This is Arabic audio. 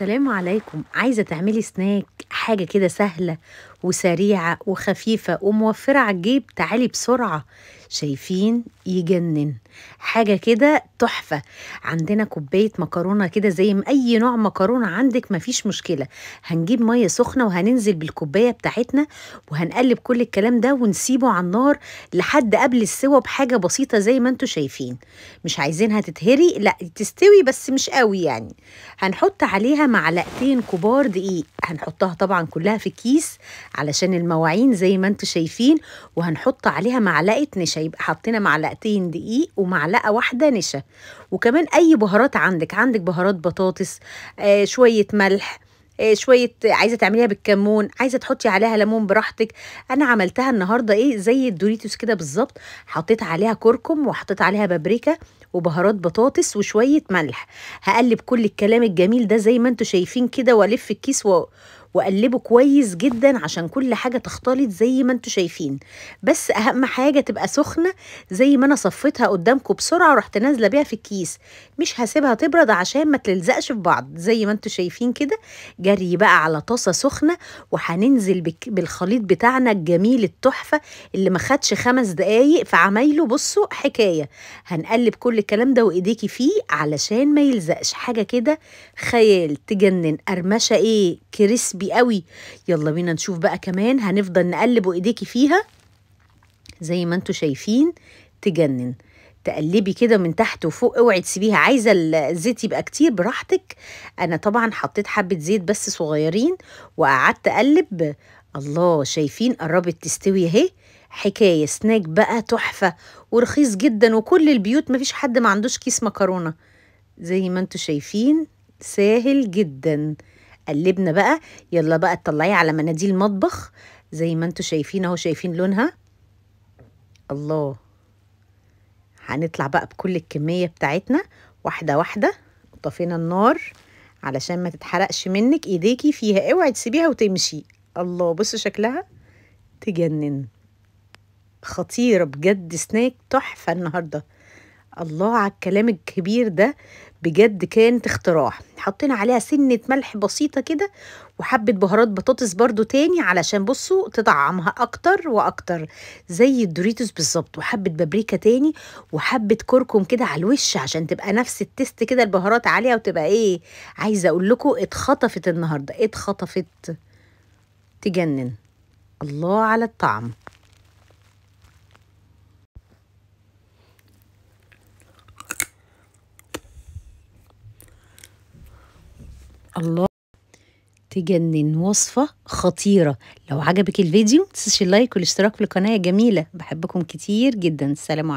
السلام عليكم عايزه تعملي سناك حاجه كده سهله وسريعة وخفيفة وموفرة على الجيب تعالي بسرعة شايفين يجنن حاجة كده تحفة عندنا كوباية مكرونة كده زي ما أي نوع مكرونة عندك مفيش مشكلة هنجيب مية سخنة وهننزل بالكوباية بتاعتنا وهنقلب كل الكلام ده ونسيبه على النار لحد قبل السوا بحاجة بسيطة زي ما انتوا شايفين مش عايزينها تتهري لا تستوي بس مش قوي يعني هنحط عليها معلقتين كبار دقيق هنحطها طبعا كلها في كيس علشان المواعين زي ما انتوا شايفين وهنحط عليها معلقه نشا يبقى حطينا معلقتين دقيق ومعلقه واحده نشا وكمان اي بهارات عندك عندك بهارات بطاطس آه شويه ملح آه شويه عايزه تعمليها بالكمون عايزه تحطي عليها ليمون براحتك انا عملتها النهارده ايه زي الدوريتوس كده بالظبط حطيت عليها كركم وحطيت عليها بابريكا وبهارات بطاطس وشويه ملح هقلب كل الكلام الجميل ده زي ما انتوا شايفين كده والف الكيس و... وقلبه كويس جدا عشان كل حاجه تختلط زي ما انتوا شايفين بس اهم حاجه تبقى سخنه زي ما انا صفيتها قدامكم بسرعه ورحت نازله بيها في الكيس مش هسيبها تبرد عشان ما تلزقش في بعض زي ما انتوا شايفين كده جري بقى على طاسه سخنه وهننزل بالخليط بتاعنا الجميل التحفه اللي ما خدش خمس دقايق في عمايله بصوا حكايه هنقلب كل الكلام ده وايديكي فيه علشان ما يلزقش حاجه كده خيال تجنن قرمشه ايه كريسبي بحبي قوي يلا بينا نشوف بقى كمان هنفضل نقلب وايديكي فيها زي ما انتوا شايفين تجنن تقلبي كده من تحت وفوق اوعي تسيبيها عايزه الزيت يبقى كتير براحتك انا طبعا حطيت حبه زيت بس صغيرين وقعدت اقلب الله شايفين قربت تستوي اهي حكايه سناك بقى تحفه ورخيص جدا وكل البيوت مفيش حد ما عندوش كيس مكرونه زي ما انتوا شايفين سهل جدا قلبنا بقى يلا بقى تطلعيه على مناديل المطبخ زي ما انتوا شايفين اهو شايفين لونها الله هنطلع بقى بكل الكمية بتاعتنا واحدة واحدة طفينا النار علشان ما تتحرقش منك ايديكي فيها اوعي تسيبيها وتمشي الله بص شكلها تجنن خطيرة بجد سناك تحفة النهاردة الله على الكلام الكبير ده بجد كانت اختراع حطينا عليها سنة ملح بسيطة كده وحبة بهارات بطاطس برضو تاني علشان بصوا تطعمها أكتر وأكتر زي الدوريتوس بالظبط وحبة بابريكا تاني وحبة كركم كده على الوش عشان تبقى نفس التست كده البهارات عليها وتبقى إيه عايزة أقول لكم اتخطفت النهاردة اتخطفت تجنن الله على الطعم الله تجنن وصفة خطيرة لو عجبك الفيديو متنسيش اللايك والاشتراك في القناة جميلة بحبكم كتير جدا السلام عليكم